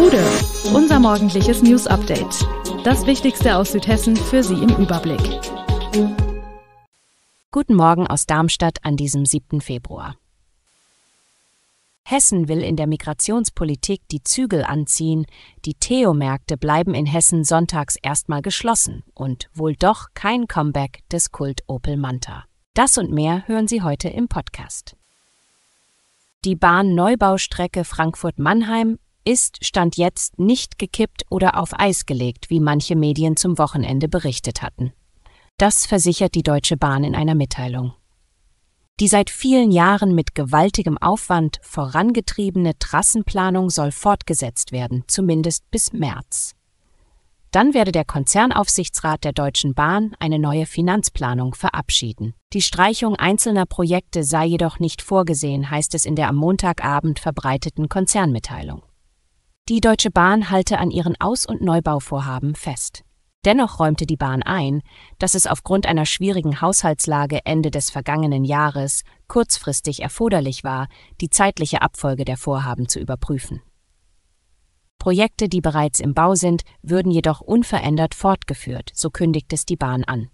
Hude, unser morgendliches News Update. Das Wichtigste aus Südhessen für Sie im Überblick. Guten Morgen aus Darmstadt an diesem 7. Februar. Hessen will in der Migrationspolitik die Zügel anziehen, die Theomärkte bleiben in Hessen sonntags erstmal geschlossen und wohl doch kein Comeback des Kult Opel Manta. Das und mehr hören Sie heute im Podcast. Die Bahn-Neubaustrecke Frankfurt-Mannheim ist Stand jetzt nicht gekippt oder auf Eis gelegt, wie manche Medien zum Wochenende berichtet hatten. Das versichert die Deutsche Bahn in einer Mitteilung. Die seit vielen Jahren mit gewaltigem Aufwand vorangetriebene Trassenplanung soll fortgesetzt werden, zumindest bis März. Dann werde der Konzernaufsichtsrat der Deutschen Bahn eine neue Finanzplanung verabschieden. Die Streichung einzelner Projekte sei jedoch nicht vorgesehen, heißt es in der am Montagabend verbreiteten Konzernmitteilung. Die Deutsche Bahn halte an ihren Aus- und Neubauvorhaben fest. Dennoch räumte die Bahn ein, dass es aufgrund einer schwierigen Haushaltslage Ende des vergangenen Jahres kurzfristig erforderlich war, die zeitliche Abfolge der Vorhaben zu überprüfen. Projekte, die bereits im Bau sind, würden jedoch unverändert fortgeführt, so kündigt es die Bahn an.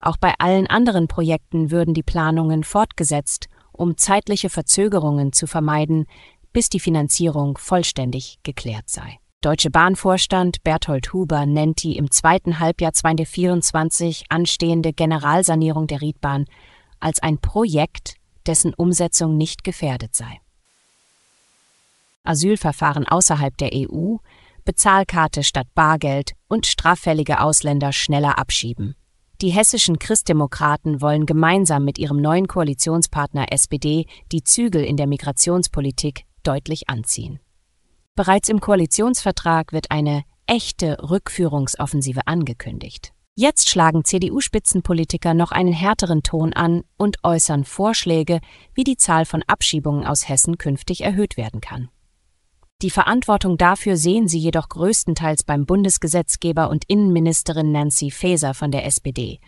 Auch bei allen anderen Projekten würden die Planungen fortgesetzt, um zeitliche Verzögerungen zu vermeiden, bis die Finanzierung vollständig geklärt sei. Deutsche Bahnvorstand Berthold Huber nennt die im zweiten Halbjahr 2024 anstehende Generalsanierung der Riedbahn als ein Projekt, dessen Umsetzung nicht gefährdet sei. Asylverfahren außerhalb der EU, Bezahlkarte statt Bargeld und straffällige Ausländer schneller abschieben. Die hessischen Christdemokraten wollen gemeinsam mit ihrem neuen Koalitionspartner SPD die Zügel in der Migrationspolitik deutlich anziehen. Bereits im Koalitionsvertrag wird eine echte Rückführungsoffensive angekündigt. Jetzt schlagen CDU-Spitzenpolitiker noch einen härteren Ton an und äußern Vorschläge, wie die Zahl von Abschiebungen aus Hessen künftig erhöht werden kann. Die Verantwortung dafür sehen sie jedoch größtenteils beim Bundesgesetzgeber und Innenministerin Nancy Faeser von der SPD,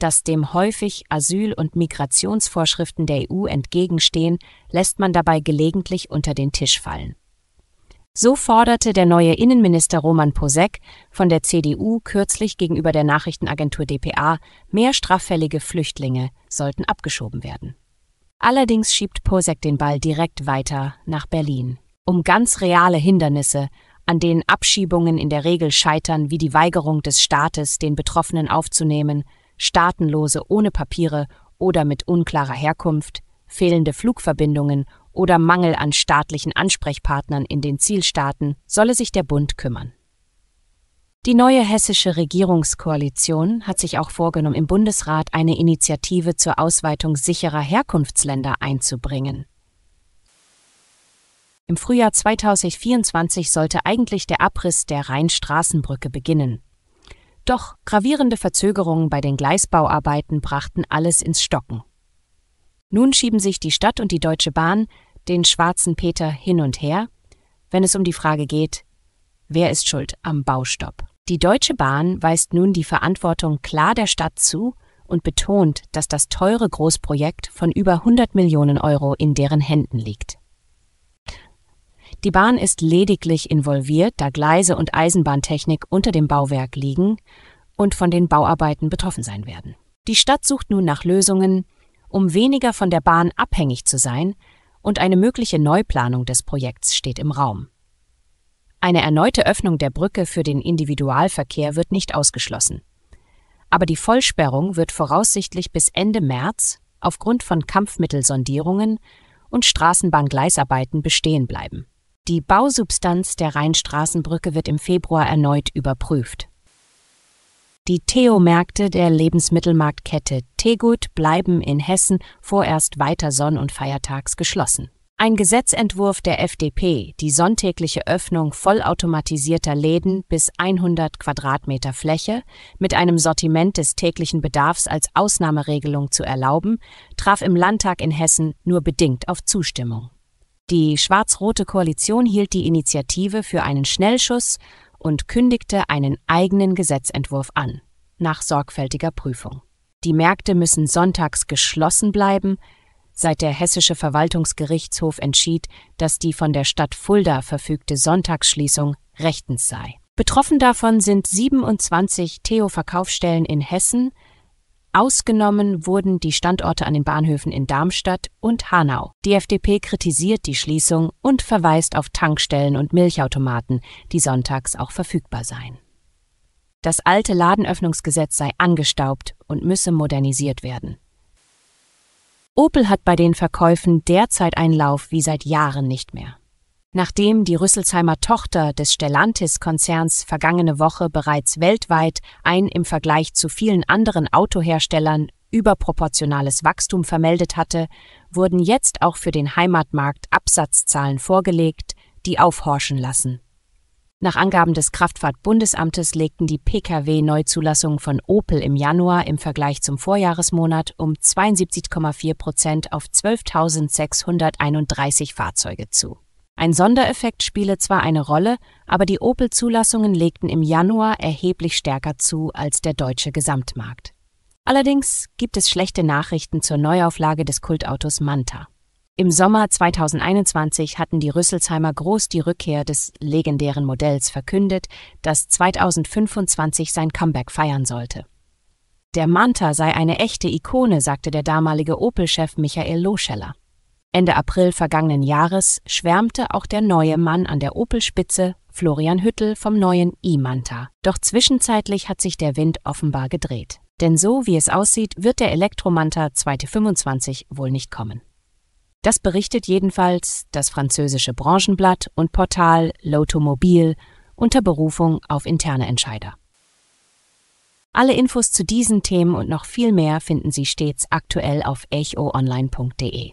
das dem häufig Asyl- und Migrationsvorschriften der EU entgegenstehen, lässt man dabei gelegentlich unter den Tisch fallen. So forderte der neue Innenminister Roman Posek von der CDU kürzlich gegenüber der Nachrichtenagentur dpa, mehr straffällige Flüchtlinge sollten abgeschoben werden. Allerdings schiebt Posek den Ball direkt weiter nach Berlin, um ganz reale Hindernisse, an denen Abschiebungen in der Regel scheitern, wie die Weigerung des Staates, den Betroffenen aufzunehmen, Staatenlose ohne Papiere oder mit unklarer Herkunft, fehlende Flugverbindungen oder Mangel an staatlichen Ansprechpartnern in den Zielstaaten solle sich der Bund kümmern. Die neue hessische Regierungskoalition hat sich auch vorgenommen, im Bundesrat eine Initiative zur Ausweitung sicherer Herkunftsländer einzubringen. Im Frühjahr 2024 sollte eigentlich der Abriss der Rheinstraßenbrücke beginnen. Doch gravierende Verzögerungen bei den Gleisbauarbeiten brachten alles ins Stocken. Nun schieben sich die Stadt und die Deutsche Bahn den schwarzen Peter hin und her, wenn es um die Frage geht, wer ist schuld am Baustopp? Die Deutsche Bahn weist nun die Verantwortung klar der Stadt zu und betont, dass das teure Großprojekt von über 100 Millionen Euro in deren Händen liegt. Die Bahn ist lediglich involviert, da Gleise und Eisenbahntechnik unter dem Bauwerk liegen und von den Bauarbeiten betroffen sein werden. Die Stadt sucht nun nach Lösungen, um weniger von der Bahn abhängig zu sein, und eine mögliche Neuplanung des Projekts steht im Raum. Eine erneute Öffnung der Brücke für den Individualverkehr wird nicht ausgeschlossen. Aber die Vollsperrung wird voraussichtlich bis Ende März aufgrund von Kampfmittelsondierungen und Straßenbahngleisarbeiten bestehen bleiben. Die Bausubstanz der Rheinstraßenbrücke wird im Februar erneut überprüft. Die Theo-Märkte der Lebensmittelmarktkette Tegut bleiben in Hessen vorerst weiter sonn- und feiertags geschlossen. Ein Gesetzentwurf der FDP, die sonntägliche Öffnung vollautomatisierter Läden bis 100 Quadratmeter Fläche mit einem Sortiment des täglichen Bedarfs als Ausnahmeregelung zu erlauben, traf im Landtag in Hessen nur bedingt auf Zustimmung. Die schwarz-rote Koalition hielt die Initiative für einen Schnellschuss und kündigte einen eigenen Gesetzentwurf an, nach sorgfältiger Prüfung. Die Märkte müssen sonntags geschlossen bleiben, seit der hessische Verwaltungsgerichtshof entschied, dass die von der Stadt Fulda verfügte Sonntagsschließung rechtens sei. Betroffen davon sind 27 Theo-Verkaufsstellen in Hessen, Ausgenommen wurden die Standorte an den Bahnhöfen in Darmstadt und Hanau. Die FDP kritisiert die Schließung und verweist auf Tankstellen und Milchautomaten, die sonntags auch verfügbar seien. Das alte Ladenöffnungsgesetz sei angestaubt und müsse modernisiert werden. Opel hat bei den Verkäufen derzeit einen Lauf wie seit Jahren nicht mehr. Nachdem die Rüsselsheimer Tochter des Stellantis-Konzerns vergangene Woche bereits weltweit ein im Vergleich zu vielen anderen Autoherstellern überproportionales Wachstum vermeldet hatte, wurden jetzt auch für den Heimatmarkt Absatzzahlen vorgelegt, die aufhorchen lassen. Nach Angaben des Kraftfahrtbundesamtes legten die Pkw-Neuzulassungen von Opel im Januar im Vergleich zum Vorjahresmonat um 72,4 Prozent auf 12.631 Fahrzeuge zu ein Sondereffekt spiele zwar eine Rolle, aber die Opel-Zulassungen legten im Januar erheblich stärker zu als der deutsche Gesamtmarkt. Allerdings gibt es schlechte Nachrichten zur Neuauflage des Kultautos Manta. Im Sommer 2021 hatten die Rüsselsheimer groß die Rückkehr des legendären Modells verkündet, das 2025 sein Comeback feiern sollte. Der Manta sei eine echte Ikone, sagte der damalige Opel-Chef Michael Loscheller. Ende April vergangenen Jahres schwärmte auch der neue Mann an der Opel-Spitze, Florian Hüttel, vom neuen E-Manta. Doch zwischenzeitlich hat sich der Wind offenbar gedreht. Denn so wie es aussieht, wird der Elektromanta 2025 wohl nicht kommen. Das berichtet jedenfalls das französische Branchenblatt und Portal L'Automobile unter Berufung auf interne Entscheider. Alle Infos zu diesen Themen und noch viel mehr finden Sie stets aktuell auf echoonline.de.